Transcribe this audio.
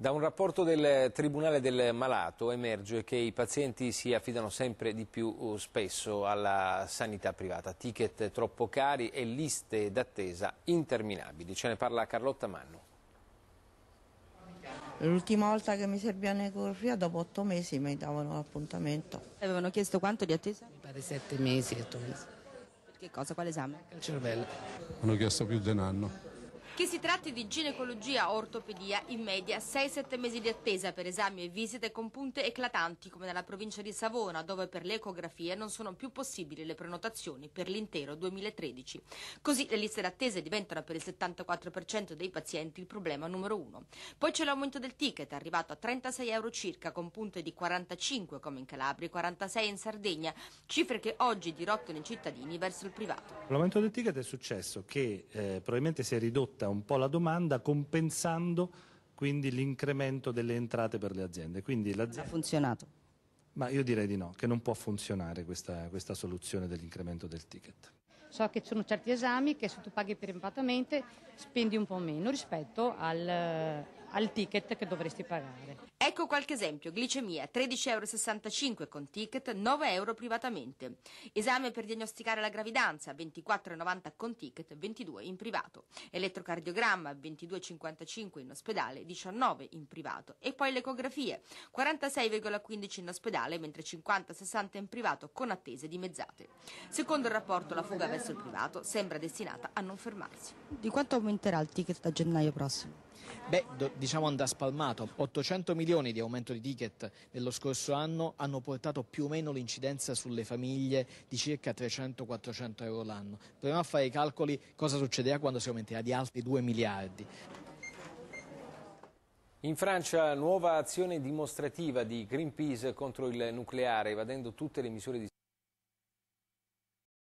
Da un rapporto del Tribunale del Malato emerge che i pazienti si affidano sempre di più uh, spesso alla sanità privata, ticket troppo cari e liste d'attesa interminabili. Ce ne parla Carlotta Manno. L'ultima volta che mi serviva un'ecografia dopo otto mesi mi davano l'appuntamento. Avevano chiesto quanto di attesa? Mi pare sette mesi, otto mesi. Per che cosa? Quale esame? Il cervello. Hanno chiesto più di un anno. Che si tratti di ginecologia o ortopedia, in media 6-7 mesi di attesa per esami e visite con punte eclatanti come nella provincia di Savona, dove per le ecografie non sono più possibili le prenotazioni per l'intero 2013. Così le liste d'attesa diventano per il 74% dei pazienti il problema numero uno. Poi c'è l'aumento del ticket, arrivato a 36 euro circa, con punte di 45 come in Calabria e 46 in Sardegna, cifre che oggi dirottano i cittadini verso il privato. L'aumento del ticket è successo che eh, probabilmente si è ridotta un po' la domanda compensando quindi l'incremento delle entrate per le aziende. Quindi l'azienda... Ha funzionato? Ma io direi di no, che non può funzionare questa, questa soluzione dell'incremento del ticket. So che ci sono certi esami che se tu paghi preempatamente spendi un po' meno rispetto al, al ticket che dovresti pagare. Ecco qualche esempio. Glicemia 13,65 euro con ticket, 9 euro privatamente. Esame per diagnosticare la gravidanza 24,90 con ticket, 22 in privato. Elettrocardiogramma 22,55 in ospedale, 19 in privato. E poi l'ecografie 46,15 in ospedale mentre 50,60 in privato con attese dimezzate. Secondo il rapporto la fuga verso il privato sembra destinata a non fermarsi. Di quanto aumenterà il ticket da gennaio prossimo? Beh, do, diciamo andrà spalmato. 800 milioni di aumento di ticket nello scorso anno hanno portato più o meno l'incidenza sulle famiglie di circa 300-400 euro l'anno. Proviamo a fare i calcoli cosa succederà quando si aumenterà di altri 2 miliardi. In Francia nuova azione dimostrativa di Greenpeace contro il nucleare, evadendo tutte le misure di